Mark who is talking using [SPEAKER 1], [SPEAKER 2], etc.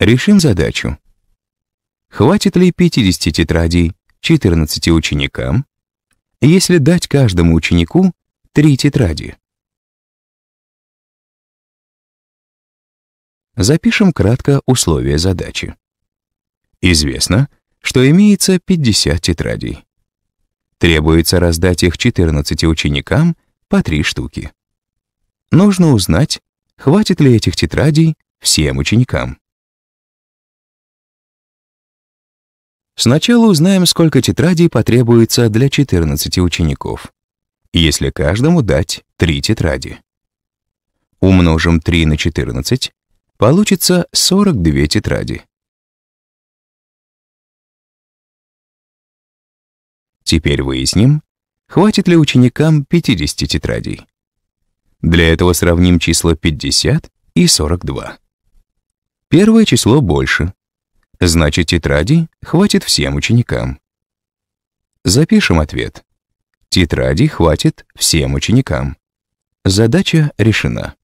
[SPEAKER 1] Решим задачу. Хватит ли 50 тетрадей 14 ученикам, если дать каждому ученику 3 тетради?
[SPEAKER 2] Запишем кратко условия
[SPEAKER 1] задачи. Известно, что имеется 50 тетрадей. Требуется раздать их 14 ученикам по 3 штуки. Нужно узнать, хватит ли этих тетрадей всем ученикам.
[SPEAKER 3] Сначала узнаем, сколько тетрадей
[SPEAKER 1] потребуется для 14 учеников. Если каждому дать 3 тетради. Умножим 3 на 14, получится 42 тетради. Теперь выясним, хватит ли ученикам 50 тетрадей. Для этого сравним числа 50 и 42. Первое число больше, Значит, тетради хватит всем ученикам. Запишем ответ. Тетради хватит всем ученикам.
[SPEAKER 2] Задача решена.